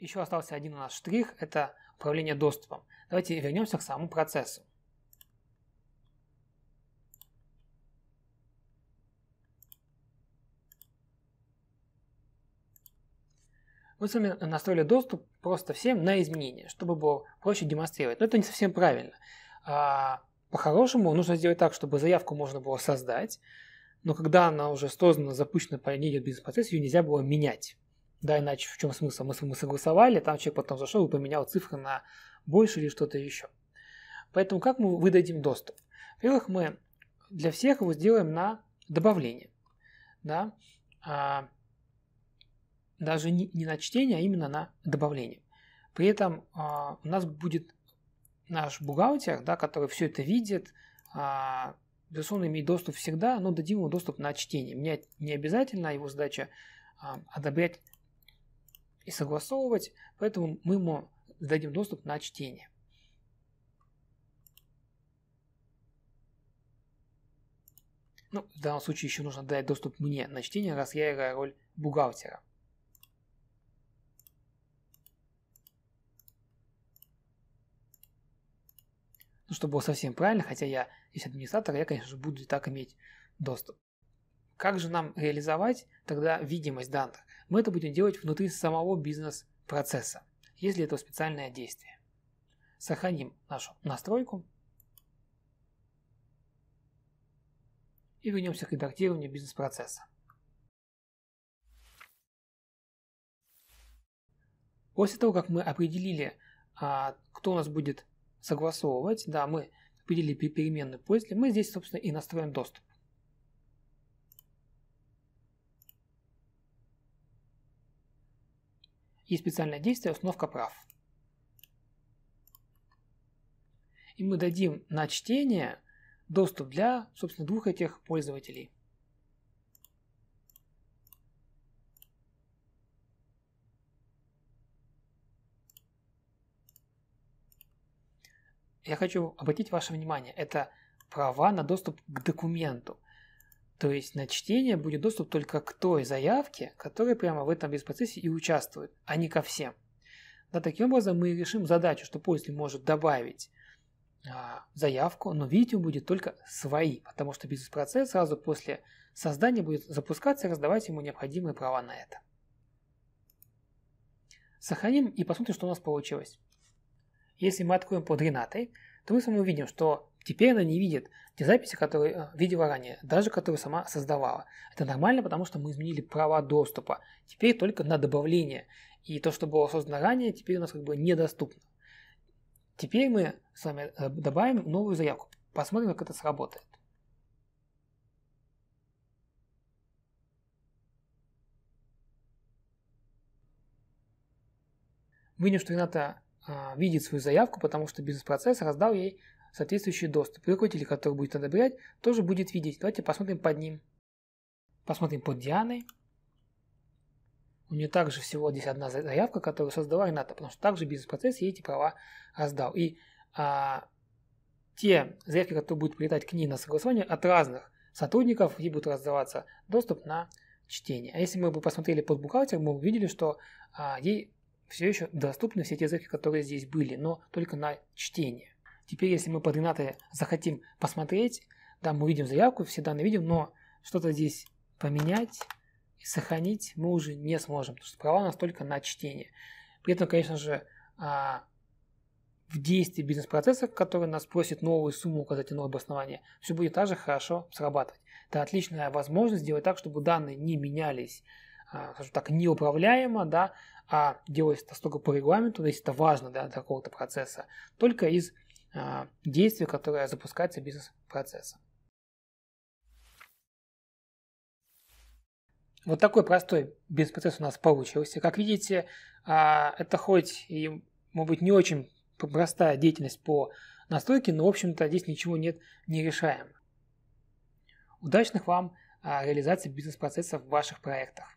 Еще остался один у нас штрих – это управление доступом. Давайте вернемся к самому процессу. Мы с вами настроили доступ просто всем на изменения, чтобы было проще демонстрировать. Но это не совсем правильно. А, по-хорошему нужно сделать так, чтобы заявку можно было создать, но когда она уже создана, запущена по ней бизнес-процесс, ее нельзя было менять. Да, иначе в чем смысл? Мы, мы согласовали, там человек потом зашел и поменял цифры на больше или что-то еще. Поэтому как мы выдадим доступ? Во-первых, мы для всех его сделаем на добавление. Да? А, даже не, не на чтение, а именно на добавление. При этом а, у нас будет наш бухгалтер, да, который все это видит, а, безусловно, имеет доступ всегда, но дадим ему доступ на чтение. Мне не обязательно его задача а, одобрять и согласовывать, поэтому мы ему дадим доступ на чтение. Ну, в данном случае еще нужно дать доступ мне на чтение, раз я играю роль бухгалтера. Ну, чтобы было совсем правильно, хотя я здесь администратор, я, конечно же, буду и так иметь доступ. Как же нам реализовать тогда видимость данных? Мы это будем делать внутри самого бизнес-процесса, если это специальное действие. Сохраним нашу настройку и вернемся к редактированию бизнес-процесса. После того, как мы определили, а, кто у нас будет согласовывать, да, мы определили переменную пользователя, мы здесь, собственно, и настроим доступ. и специальное действие «Установка прав». И мы дадим на чтение доступ для, собственно, двух этих пользователей. Я хочу обратить ваше внимание, это права на доступ к документу. То есть на чтение будет доступ только к той заявке, которая прямо в этом бизнес-процессе и участвует, а не ко всем. Да, таким образом мы решим задачу, что пользователь может добавить а, заявку, но видеть он будет только свои, потому что бизнес-процесс сразу после создания будет запускаться и раздавать ему необходимые права на это. Сохраним и посмотрим, что у нас получилось. Если мы откроем под Ренатой, то мы с вами увидим, что Теперь она не видит те записи, которые э, видела ранее, даже которые сама создавала. Это нормально, потому что мы изменили права доступа. Теперь только на добавление. И то, что было создано ранее, теперь у нас как бы недоступно. Теперь мы с вами э, добавим новую заявку. Посмотрим, как это сработает. Мы видим, что Рената а, видит свою заявку, потому что бизнес-процесс раздал ей соответствующий доступ. И руководитель, который будет одобрять, тоже будет видеть. Давайте посмотрим под ним. Посмотрим под Дианой. У нее также всего здесь одна заявка, которую создала Рената, потому что также бизнес-процесс ей эти права раздал. И а, те заявки, которые будут прилетать к ней на согласование от разных сотрудников, ей будут раздаваться доступ на чтение. А если мы бы посмотрели под бухгалтер, мы увидели, что а, ей все еще доступны все те заявки, которые здесь были, но только на чтение. Теперь, если мы координаты захотим посмотреть, да, мы видим заявку, все данные видим, но что-то здесь поменять и сохранить мы уже не сможем, потому что права у нас только на чтение. При этом, конечно же, а, в действии бизнес-процесса, который нас просит новую сумму указать и новое обоснование, все будет также хорошо срабатывать. Это отличная возможность сделать так, чтобы данные не менялись, а, скажем так, неуправляемо, да, а делалось это строго по регламенту, если это важно для какого-то процесса, только из а, действие, которое запускается бизнес-процессом. Вот такой простой бизнес-процесс у нас получился. Как видите, а, это хоть и, может быть, не очень простая деятельность по настройке, но, в общем-то, здесь ничего нет нерешаемого. Удачных вам а, реализации бизнес-процессов в ваших проектах.